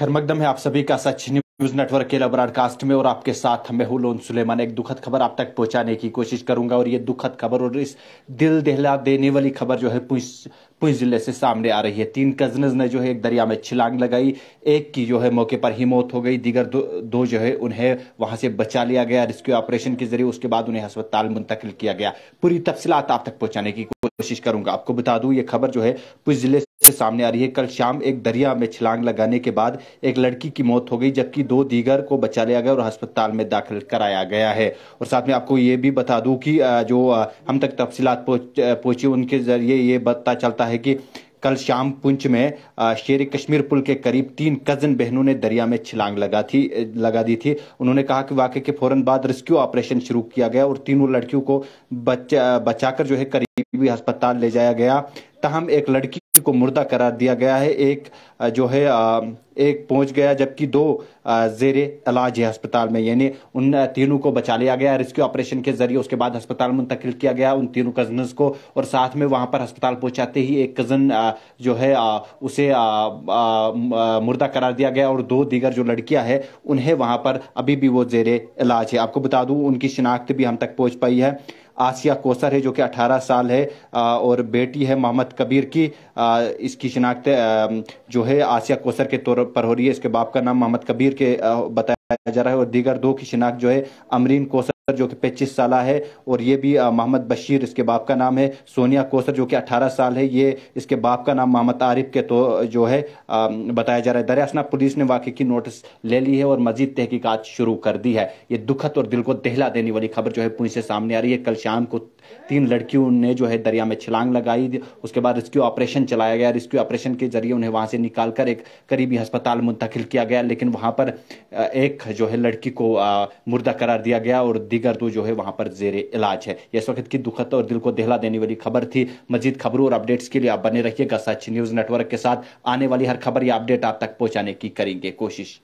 खरमकदम है आप सभी का सच न्यूज नेटवर्क के ब्रॉडकास्ट में और आपके साथ मैं हूं लोन सुलेमान एक दुखद खबर आप तक पहुंचाने की कोशिश करूंगा और ये दुखद खबर और इस दिल दहला देने वाली खबर जो है पुंछ पुंछ जिले से सामने आ रही है तीन कजनज ने जो है एक दरिया में छिलांग लगाई एक की जो है मौके पर ही मौत हो गई दीगर दो, दो जो है उन्हें वहां से बचा लिया गया रेस्क्यू ऑपरेशन के जरिए उसके बाद उन्हें अस्पताल मुंतकिल किया गया पूरी तफसीत आप तक पहुंचाने की कोशिश करूंगा आपको बता दूं ये खबर जो है पुछ जिले से सामने आ रही है कल शाम एक दरिया में छलांग लगाने के बाद एक लड़की की मौत हो गई जबकि दो दीगर को बचा लिया गया और अस्पताल में दाखिल कराया गया है और साथ में आपको ये भी बता दूं कि जो हम तक तफसीत पहुंची उनके जरिए ये पता चलता है कि कल शाम पुंछ में शेर कश्मीर पुल के करीब तीन कजन बहनों ने दरिया में छलांग लगा थी लगा दी थी उन्होंने कहा कि वाकई के फौरन बाद रेस्क्यू ऑपरेशन शुरू किया गया और तीनों लड़कियों को बचा बचाकर जो है करीब भी अस्पताल ले जाया गया तहम एक लड़की को मुर्दा करार दिया गया है एक जो है एक पहुंच गया जबकि दो जेर इलाज है अस्पताल में यानी उन तीनों को बचा लिया गया रेस्क्यू ऑपरेशन के जरिए उसके बाद अस्पताल मुंतकिल किया गया उन तीनों कजनस को और साथ में वहां पर अस्पताल पहुंचाते ही एक कजन जो है उसे मुर्दा करार दिया गया और दो दीगर जो लड़कियां हैं उन्हें वहां पर अभी भी वो जेर इलाज है आपको बता दूं उनकी शिनाख्त भी हम तक पहुंच पाई है आसिया कोसर है जो कि 18 साल है और बेटी है मोहम्मद कबीर की इसकी शिनाख्त जो है आसिया कोसर के तौर पर हो रही है इसके बाप का नाम मोहम्मद कबीर के बताया जा रहा है और दीगर दो की शिनाख्त जो है अमरीन कोस जो कि पच्चीस साल है और ये भी मोहम्मद बशीर इसके बाप का नाम है सोनिया कोसर जो कि 18 साल है ये इसके बाप का नाम मोहम्मद आरिफ के तो जो है बताया जा रहा है दरियासना पुलिस ने वाकई की नोटिस ले ली है और मजीद तहकीकत शुरू कर दी है ये दुखद और दिल को दहला देने वाली खबर जो है पुलिस से सामने आ रही है कल शाम को तीन लड़कियों ने जो है दरिया में छलांग लगाई उसके बाद रेस्क्यू ऑपरेशन चलाया गया रेस्क्यू ऑपरेशन के जरिए उन्हें वहां से निकाल कर एक करीबी अस्पताल मुंतकिल किया गया लेकिन वहां पर एक जो है लड़की को मुर्दा करार दिया गया और गर्दो जो है वहाँ पर जेर इलाज है इस वक्त की दुखद और दिल को दहला देने वाली खबर थी मजीद खबरों और अपडेट्स के लिए आप बने रहिएगा सच न्यूज़ नेटवर्क के साथ आने वाली हर खबर या अपडेट आप तक पहुँचाने की करेंगे कोशिश